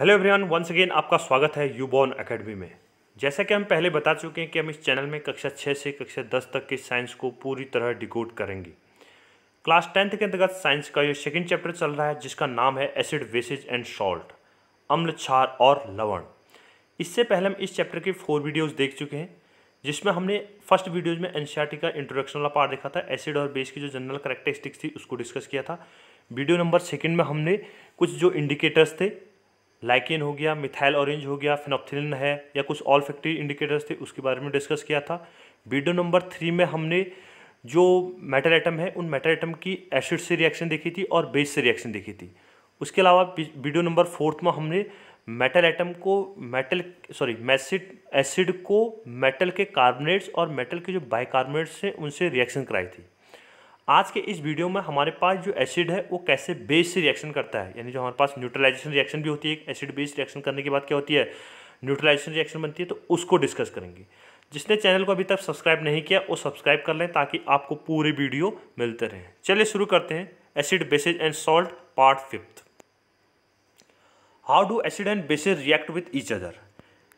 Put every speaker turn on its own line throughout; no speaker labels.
Hello everyone once again आपका स्वागत है यूबॉर्न एकेडमी में जैसा कि हम पहले बता चुके हैं कि हम इस चैनल में कक्षा छः से कक्षा दस तक के साइंस को पूरी तरह डिकोड करेंगे क्लास टेंथ के अंतर्गत साइंस का ये सेकंड चैप्टर चल रहा है जिसका नाम है एसिड वेसेज एंड सॉल्ट अम्ल छार और लवण इससे पहले हम इस चैप्टर के फोर वीडियोज़ देख चुके हैं जिसमें हमने फर्स्ट वीडियोज़ में एन का इंट्रोडक्शन वाला पार्ट देखा था एसिड और बेस की जो जनरल करेक्टरिस्टिक्स थी उसको डिस्कस किया था वीडियो नंबर सेकेंड में हमने कुछ जो इंडिकेटर्स थे लाइकिन हो गया मिथाइल ऑरेंज हो गया फिनोप्थिलिन है या कुछ ऑल फैक्ट्री इंडिकेटर्स थे उसके बारे में डिस्कस किया था वीडियो नंबर थ्री में हमने जो मेटल आइटम है उन मेटल आइटम की एसिड से रिएक्शन देखी थी और बेस से रिएक्शन देखी थी उसके अलावा वीडियो नंबर फोर्थ में हमने मेटल आइटम को मेटल सॉरी मैसिड एसिड को मेटल के कार्बोनेट्स और मेटल के जो बाइकार्बोनेट्स हैं उनसे रिएक्शन कराई थी आज के इस वीडियो में हमारे पास जो एसिड है वो कैसे बेस से रिएक्शन करता है यानी जो हमारे पास न्यूट्रलाइजेशन रिएक्शन भी होती है एसिड बेस रिएक्शन करने के बाद क्या होती है न्यूट्रलाइजेशन रिएक्शन बनती है तो उसको डिस्कस करेंगे जिसने चैनल को अभी तक सब्सक्राइब नहीं किया वो सब्सक्राइब कर लें ताकि आपको पूरे वीडियो मिलते रहें चलिए शुरू करते हैं acid bases and salt part fifth how do acid and bases react with each other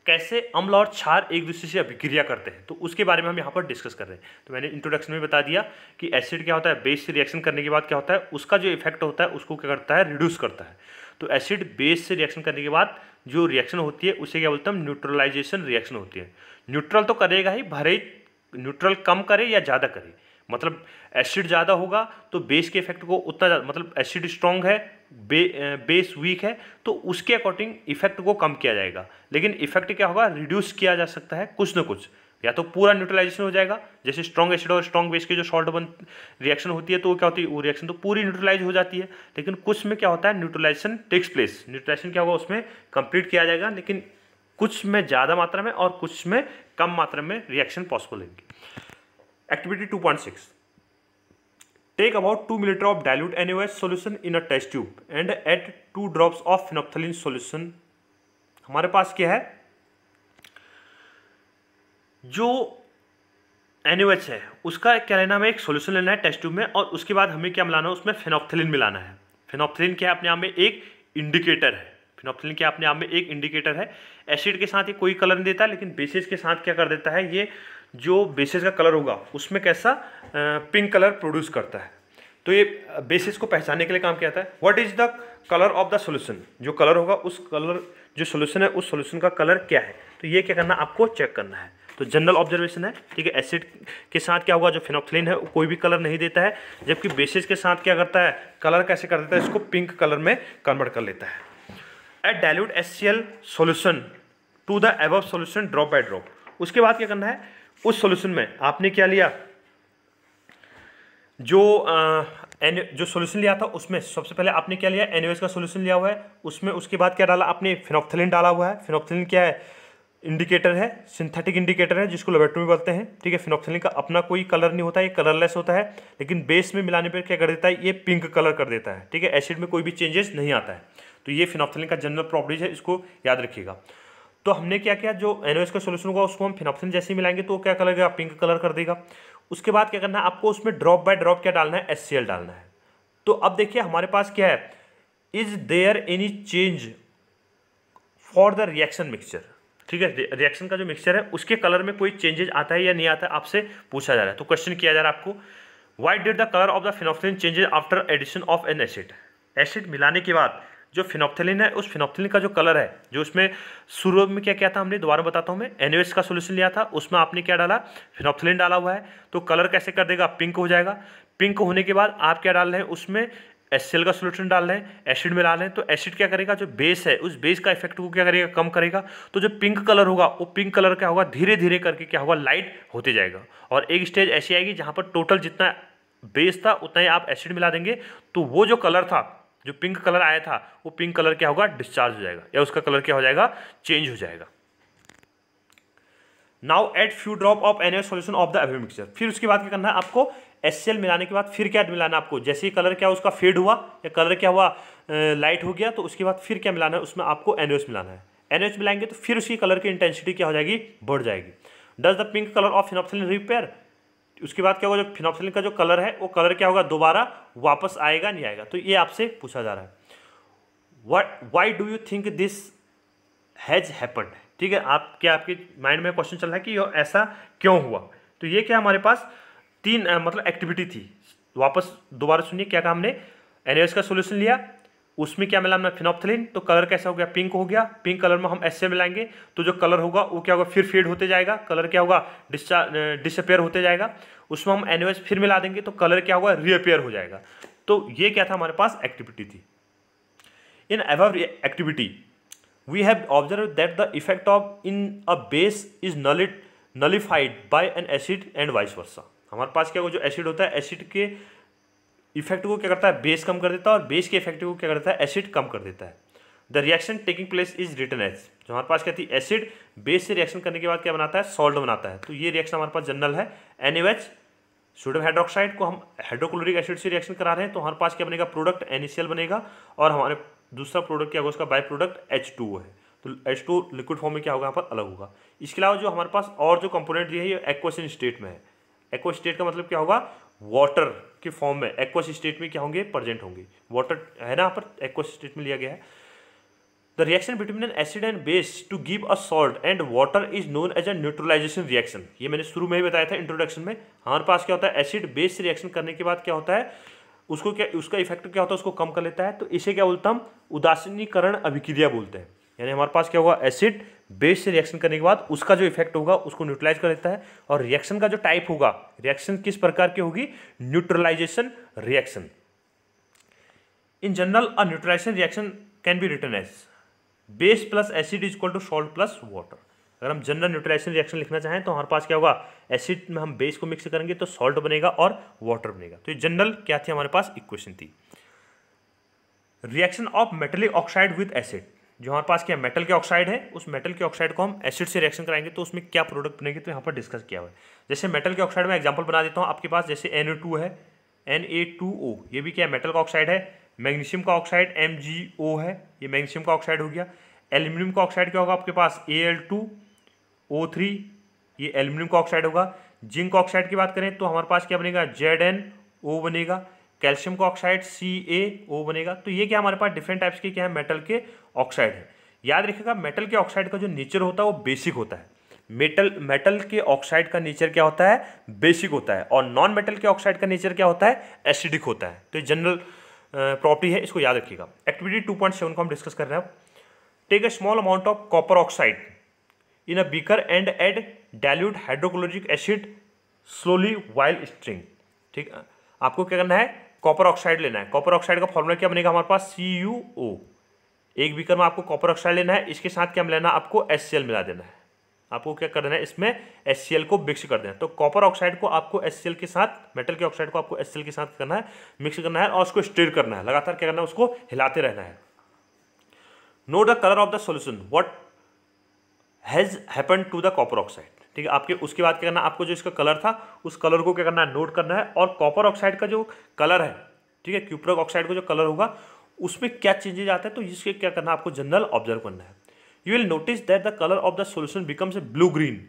कैसे अम्ल और क्षार एक दूसरे से अभिक्रिया करते हैं तो उसके बारे में हम यहाँ पर डिस्कस कर रहे हैं तो मैंने इंट्रोडक्शन में बता दिया कि एसिड क्या होता है बेस से रिएक्शन करने के बाद क्या होता है उसका जो इफेक्ट होता है उसको क्या करता है रिड्यूस करता है तो एसिड बेस से रिएक्शन करने के बाद जो रिएक्शन होती है उसे क्या बोलते हैं न्यूट्रलाइजेशन रिएक्शन होती है न्यूट्रल तो करेगा ही भरे न्यूट्रल कम करे या ज़्यादा करे मतलब एसिड ज़्यादा होगा तो बेस के इफेक्ट को उतना मतलब एसिड स्ट्रॉन्ग है बे बेस वीक है तो उसके अकॉर्डिंग इफेक्ट को कम किया जाएगा लेकिन इफेक्ट क्या होगा रिड्यूस किया जा सकता है कुछ ना कुछ या तो पूरा न्यूट्रलाइजेशन हो जाएगा जैसे स्ट्रॉन्ग एसिड और स्ट्रॉन्ग बेस की जो शॉर्ट बन रिएक्शन होती है तो वो क्या होती है वो रिएक्शन तो पूरी न्यूट्रलाइज हो जाती है लेकिन कुछ में क्या होता है न्यूट्रलाइजेशन टेक्स प्लेस न्यूट्रलाइजेशन क्या होगा उसमें कंप्लीट किया जाएगा लेकिन कुछ में ज़्यादा मात्रा में और कुछ में कम मात्रा में रिएक्शन पॉसिबल होगी activity 2.6 Take about 2 ml of dilute NaOH solution in a test tube and add 2 drops of phenolphthalein solution. हमारे पास क्या है जो NaOH है उसका क्या लेना हमें एक सोल्यूशन लेना है टेस्ट ट्यूब में और उसके बाद हमें क्या मिलाना है उसमें फेनोक्थलिन मिलाना है फेनोप्थिलिन क्या अपने आप में एक इंडिकेटर है फिनोप्थिलिन क्या अपने आप में एक इंडिकेटर है एसिड के साथ ये कोई कलर नहीं देता लेकिन बेसिस के साथ क्या कर देता है ये जो बेसिस का कलर होगा उसमें कैसा पिंक कलर प्रोड्यूस करता है तो ये बेसिस को पहचानने के लिए काम किया जाता है what is the colour of the solution जो कलर होगा उस कलर जो सोल्यूशन है उस सोल्यूशन का कलर क्या है तो ये क्या करना आपको चेक करना है तो जनरल ऑब्जर्वेशन है ठीक है एसिड के साथ क्या होगा जो फिनोक्लिन है वो कोई भी कलर नहीं देता है जबकि बेसिस के साथ क्या करता है कलर कैसे कर देता है इसको पिंक कलर में कन्वर्ट कर लेता है add dilute S C L solution to the एब सोल्यूशन ड्रॉप बाय ड्रॉप उसके बाद क्या करना है उस सॉल्यूशन में आपने क्या लिया जो एन जो सोल्यूशन लिया था उसमें सबसे पहले आपने क्या लिया एनओएस का सोल्यूशन लिया हुआ है उसमें उसके बाद क्या डाला आपने फिनोक्थलिन डाला हुआ है फिनोक्थलिन क्या है इंडिकेटर है सिंथेटिक इंडिकेटर है जिसको लेबोरेटरी में बोलते हैं ठीक है फिनोक्थलिन का अपना कोई कलर नहीं होता है ये कलरलेस होता है लेकिन बेस में मिलाने पर क्या कर देता है ये पिंक कलर कर देता है ठीक है एसिड में कोई भी चेंजेस नहीं आता है तो ये फिनोप्थलिन का जनरल प्रॉपर्टीज है इसको याद रखिएगा तो हमने क्या किया जो एनओएस का सोल्यूशन होगा उसको हम फिनॉप्सिन जैसे मिलाएंगे तो क्या कलर का पिंक कलर कर देगा उसके बाद क्या करना है आपको उसमें ड्रॉप बाय ड्रॉप क्या डालना है एस डालना है तो अब देखिए हमारे पास क्या है is there any change for the reaction mixture ठीक है रिएक्शन का जो मिक्सचर है उसके कलर में कोई चेंजेज आता है या नहीं आता आपसे पूछा जा रहा है तो क्वेश्चन किया जा रहा है आपको why did the colour of the phenolphthalein changes after addition of an acid acid मिलाने के बाद जो फिनोप्थेलिन है उस फिनोप्थेलिन का जो कलर है जो उसमें शुरू में क्या क्या था हमने दोबारा बताता हूँ मैं एनओएस का सोल्यूशन लिया था उसमें आपने क्या डाला फिनोप्थेलिन डाला हुआ है तो कलर कैसे कर देगा पिंक हो जाएगा पिंक होने के बाद आप क्या डाल रहे हैं उसमें एस का सोल्यूशन डाल रहे हैं एसिड में डाल रहे हैं तो एसिड क्या करेगा जो बेस है उस बेस का इफेक्ट को क्या करेगा कम करेगा तो जो पिंक कलर होगा वो पिंक कलर क्या होगा धीरे धीरे करके क्या होगा लाइट होते जाएगा और एक स्टेज ऐसी आएगी जहाँ पर टोटल जितना बेस था उतना ही आप एसिड मिला देंगे तो वो जो कलर था जो पिंक कलर आया था वो पिंक कलर क्या होगा डिस्चार्ज हो जाएगा या उसका कलर क्या हो जाएगा चेंज हो जाएगा now add few drop of an solution of the एवे मिक्सचर फिर उसके बाद क्या करना है आपको एस मिलाने के बाद फिर क्या मिलाना है आपको जैसे ही कलर क्या उसका फेड हुआ या कलर क्या हुआ लाइट हो गया तो उसके बाद फिर क्या मिलाना है उसमें आपको एन मिलाना है एन मिलाएंगे तो फिर उसकी कलर की इंटेंसिटी क्या हो जाएगी बढ़ जाएगी does the pink colour of phenolphthalein reappear उसके बाद क्या होगा जो फिनॉक्सिलिन का जो कलर है वो कलर क्या होगा दोबारा वापस आएगा नहीं आएगा तो ये आपसे पूछा जा रहा है what why do you think this has happened ठीक है आप क्या आपके माइंड में क्वेश्चन चल रहा है कि ऐसा क्यों हुआ तो ये क्या हमारे पास तीन मतलब एक्टिविटी थी वापस दोबारा सुनिए क्या कहा हमने एन का सोल्यूशन लिया उसमें क्या हमें फिनोप्थलिन तो कलर कैसा हो गया पिंक हो गया पिंक कलर में हम ऐसे मिलाएंगे तो जो कलर होगा वो क्या होगा फिर फेड होते जाएगा कलर क्या होगा डिसअपेयर होते जाएगा उसमें हम एनओएच फिर मिला देंगे तो कलर क्या होगा रीअपेयर हो जाएगा तो ये क्या था हमारे पास एक्टिविटी थी in above activity have observe that the effect of in a base is नलिट nullified by an acid and vice versa हमारे पास क्या होगा जो एसिड होता है एसिड के इफेक्ट को क्या करता है बेस कम कर देता है और बेस के इफेक्ट को क्या करता है एसिड कम कर देता है the reaction taking place is written as जो हमारे पास क्या थी एसिड बेस से रिएक्शन करने के बाद क्या बनाता है सॉल्ट बनाता है तो ये रिएक्शन हमारे पास जनरल है एन सोडियम हाइड्रोक्साइड को हम हाइड्रोक्लोरिक एसिड से रिएक्शन करा रहे हैं तो हमारे पास क्या बनेगा प्रोडक्ट एनिशियल बनेगा और हमारे दूसरा प्रोडक्ट क्या होगा उसका बाय प्रोडक्ट एच टू है तो एच टू लिक्विड फॉर्म में क्या होगा यहाँ पर अलग होगा इसके अलावा जो हमारे पास और जो कंपोनेंट दिए है ये एक्वेशन स्टेट में है एक्वे स्टेट का मतलब क्या होगा वाटर के फॉर्म में एक्वस स्टेट में क्या होंगे प्रजेंट होंगे वाटर है ना यहाँ पर एक्वस स्टेट में लिया गया है the reaction between an acid and base to give a salt and water is known as a neutralisation reaction ये मैंने शुरू में ही बताया था इंट्रोडक्शन में हमारे पास क्या होता है एसिड बेस रिएक्शन करने के बाद क्या होता है उसको क्या उसका इफेक्ट क्या होता है उसको कम कर लेता है तो इसे क्या बोलता हम उदासीनीकरण अभिक्रिया बोलते हैं यानी हमारे पास क्या होगा एसिड बेस से रिएक्शन करने के बाद उसका जो इफेक्ट होगा उसको न्यूट्रलाइज कर देता है और रिएक्शन का जो टाइप होगा रिएक्शन किस प्रकार की होगी neutralisation reaction in general a neutralisation reaction can be written as base plus acid is equal to salt plus water अगर हम जनरल न्यूट्रलाइजेशन रिएक्शन लिखना चाहें तो हमारे पास क्या होगा एसिड में हम बेस को मिक्स करेंगे तो सॉल्ट बनेगा और वाटर बनेगा तो ये जनरल क्या थी हमारे पास इक्वेशन थी reaction of metallic oxide with acid जो हमारे पास क्या मेटल के ऑक्साइड है उस मेटल के ऑक्साइड को हम एसिड से रिएक्शन कराएंगे तो उसमें क्या प्रोडक्ट बनेगी तो यहाँ पर डिस्कस किया हुआ है जैसे मेटल के ऑक्साइड में एग्जाम्पल बना देता हूँ आपके पास जैसे एन है एन ये भी क्या है मेटल का ऑक्साइड है मैग्नीशियम का ऑक्साइड एम है ये मैग्नीशियम का ऑक्साइड हो गया एल्यूमिनियम का ऑक्साइड क्या होगा आपके पास A L two O three ये एल्यूमिनियम का ऑक्साइड होगा जिंक ऑक्साइड की बात करें तो हमारे पास क्या बनेगा जेड एन ओ बनेगा कैल्शियम का ऑक्साइड सी ए ओ बनेगा तो ये क्या हमारे पास डिफरेंट टाइप्स के क्या है मेटल के ऑक्साइड है याद रखिएगा मेटल के ऑक्साइड का जो नेचर होता है वो बेसिक होता है मेटल मेटल के ऑक्साइड का नेचर क्या होता है बेसिक होता है और नॉन मेटल के ऑक्साइड का नेचर क्या होता है एसिडिक होता है तो जनरल प्रॉपर्टी है इसको याद रखिएगा एक्टिविटी टू पॉइंट सेवन को हम डिस्कस कर रहे हैं take a small amount of copper oxide in a beaker and add dilute hydrochloric acid slowly while stirring ठीक आपको क्या करना है कॉपर ऑक्साइड लेना है कॉपर ऑक्साइड का फॉर्मूला क्या बनेगा हमारे पास सी यू ओ एक बीकर में आपको कॉपर ऑक्साइड लेना है इसके साथ क्या लेना आपको एस सी एल मिला देना है आपको क्या कर देना है इसमें एस सी एल को मिक्स कर देना है तो कॉपर ऑक्साइड को आपको एस सी एल के साथ मेटल के ऑक्साइड को आपको एस सी एल के साथ करना है मिक्स करना है और उसको स्टेर करना है लगातार क्या करना है उसको हिलाते रहना है note the colour of the solution what has happen to the copper oxide ठीक है आपके उसके बाद क्या करना आपको जो इसका कलर था उस कलर को क्या करना है नोट करना है और कॉपर ऑक्साइड का जो कलर है ठीक है क्यूप्रक ऑक्साइड का जो कलर होगा उसमें क्या चेंजेज आता है तो इसके क्या करना आपको जनरल ऑब्जर्व करना है you will notice that the colour of the solution becomes a blue green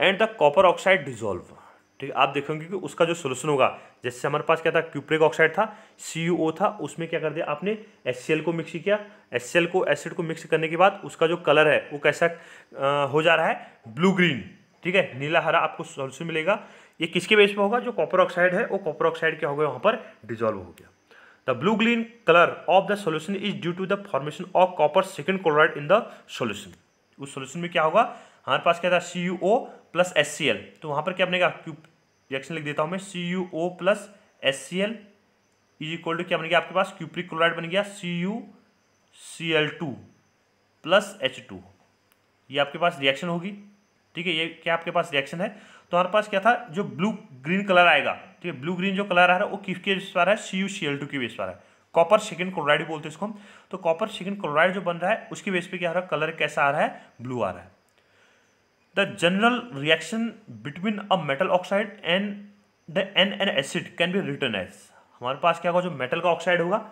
and the copper oxide dissolve ठीक है आप देखेंगे कि उसका जो सोल्यूशन होगा जैसे हमारे पास क्या था क्यूप्रिक ऑक्साइड था सी था उसमें क्या कर दिया आपने एस को मिक्स किया एस को एसिड को मिक्स करने के बाद उसका जो कलर है वो कैसा आ, हो जा रहा है ब्लू ग्रीन ठीक है नीला हरा आपको सोल्यूशन मिलेगा ये किसके बेस में होगा जो कॉपर ऑक्साइड है वो कॉपर ऑक्साइड क्या हो गया वहाँ पर डिजोल्व हो गया the blue green colour of the solution is due to the formation of copper second chloride in the solution उस सोल्यूशन में क्या होगा हमारे पास क्या था C U O plus S C L तो वहाँ पर क्या बनेगा रिएक्शन लिख देता हूँ मैं C U O plus S C L is equal to क्या बन गया आपके पास क्यूप्रिक क्लोराइड बन गया C U C L two plus H two ये आपके पास रिएक्शन होगी ठीक है ये क्या आपके पास रिएक्शन है तो हमारे पास क्या था जो ब्लू ग्रीन कलर आएगा ठीक है ब्लू ग्रीन जो कलर आ रहा है वो किसके बेस पर है C U C L two के बेस पर है कॉपर सेकेंड क्लोराइड बोलते हैं इसको हम तो कॉपर सेकेंड क्लोराइड जो बन रहा है उसके बेस पे क्या आ रहा है कलर कैसा आ रहा है ब्लू आ रहा है the general reaction between a metal oxide and the an an acid can be written as हमारे पास क्या होगा जो मेटल का ऑक्साइड होगा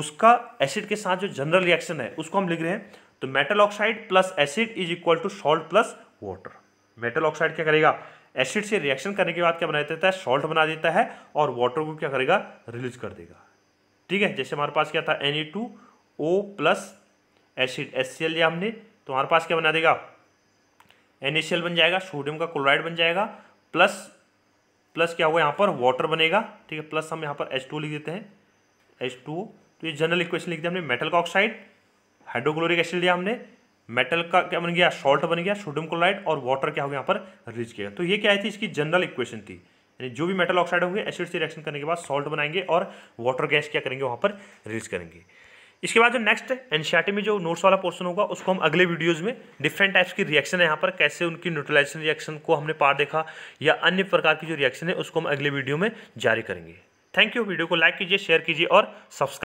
उसका एसिड के साथ जो जनरल रिएक्शन है उसको हम लिख रहे हैं तो metal oxide plus acid is equal to salt plus water metal oxide क्या करेगा एसिड से रिएक्शन करने के बाद क्या बना देता है सॉल्ट बना देता है और वाटर को क्या करेगा रिलीज कर देगा ठीक है जैसे हमारे पास क्या था N two O plus acid S C L लिया हमने तो हमारे पास क्या बना देगा एन बन जाएगा सोडियम का क्लोराइड बन जाएगा प्लस प्लस क्या होगा यहाँ पर वाटर बनेगा ठीक है प्लस हम यहाँ पर एच टू लिख देते हैं एच टू तो ये जनरल इक्वेशन लिख दिया हमने मेटल का ऑक्साइड हाइड्रोक्लोरिक एसिड लिया हमने मेटल का क्या बन गया सॉल्ट बन गया सोडियम क्लोराइड और वाटर क्या हो गया यहाँ पर रिलीज किया तो ये क्या थी इसकी जनरल इक्वेशन थी यानी जो भी मेटल ऑक्साइड होंगे एसिड से रिएक्शन करने के बाद सॉल्ट बनाएंगे और वाटर गैस क्या करेंगे वहाँ पर रिलीज करेंगे इसके बाद जो नेक्स्ट एनसीआरटी में जो नोट्स वाला पोर्शन होगा उसको हम अगले वीडियोज़ में डिफरेंट टाइप्स की रिएक्शन है यहाँ पर कैसे उनकी न्यूट्रलाइजेशन रिएक्शन को हमने पार देखा या अन्य प्रकार की जो रिएक्शन है उसको हम अगले वीडियो में जारी करेंगे थैंक यू वीडियो को लाइक कीजिए शेयर कीजिए और सब्सक्राइब